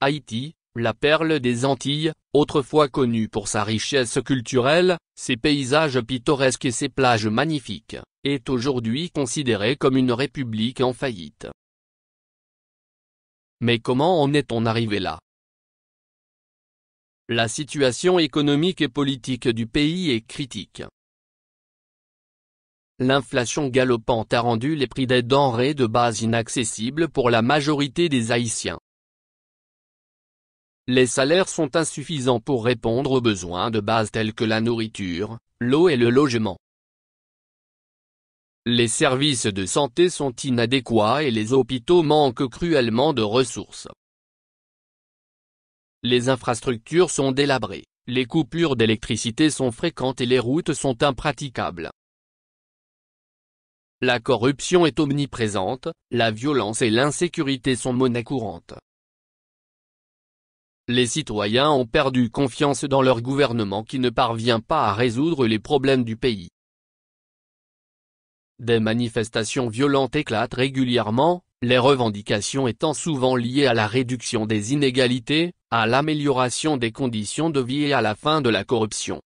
Haïti, la perle des Antilles, autrefois connue pour sa richesse culturelle, ses paysages pittoresques et ses plages magnifiques, est aujourd'hui considérée comme une république en faillite. Mais comment en est-on arrivé là La situation économique et politique du pays est critique. L'inflation galopante a rendu les prix des denrées de base inaccessibles pour la majorité des Haïtiens les salaires sont insuffisants pour répondre aux besoins de base tels que la nourriture, l'eau et le logement. Les services de santé sont inadéquats et les hôpitaux manquent cruellement de ressources. Les infrastructures sont délabrées, les coupures d'électricité sont fréquentes et les routes sont impraticables. La corruption est omniprésente, la violence et l'insécurité sont monnaie courante les citoyens ont perdu confiance dans leur gouvernement qui ne parvient pas à résoudre les problèmes du pays. Des manifestations violentes éclatent régulièrement, les revendications étant souvent liées à la réduction des inégalités, à l'amélioration des conditions de vie et à la fin de la corruption.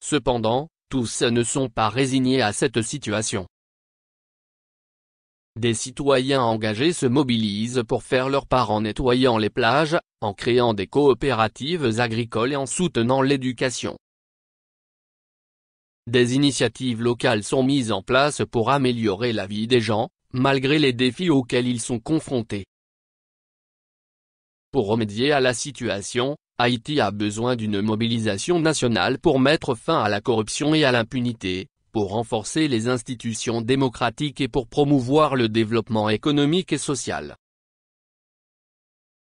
Cependant, tous ne sont pas résignés à cette situation. Des citoyens engagés se mobilisent pour faire leur part en nettoyant les plages, en créant des coopératives agricoles et en soutenant l'éducation. Des initiatives locales sont mises en place pour améliorer la vie des gens, malgré les défis auxquels ils sont confrontés. Pour remédier à la situation, Haïti a besoin d'une mobilisation nationale pour mettre fin à la corruption et à l'impunité, pour renforcer les institutions démocratiques et pour promouvoir le développement économique et social.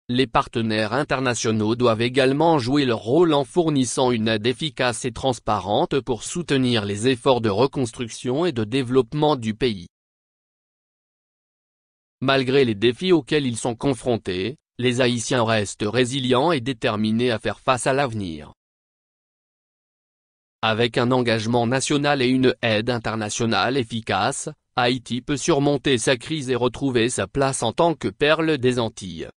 Les partenaires internationaux doivent également jouer leur rôle en fournissant une aide efficace et transparente pour soutenir les efforts de reconstruction et de développement du pays. Malgré les défis auxquels ils sont confrontés, les Haïtiens restent résilients et déterminés à faire face à l'avenir. Avec un engagement national et une aide internationale efficace, Haïti peut surmonter sa crise et retrouver sa place en tant que perle des Antilles.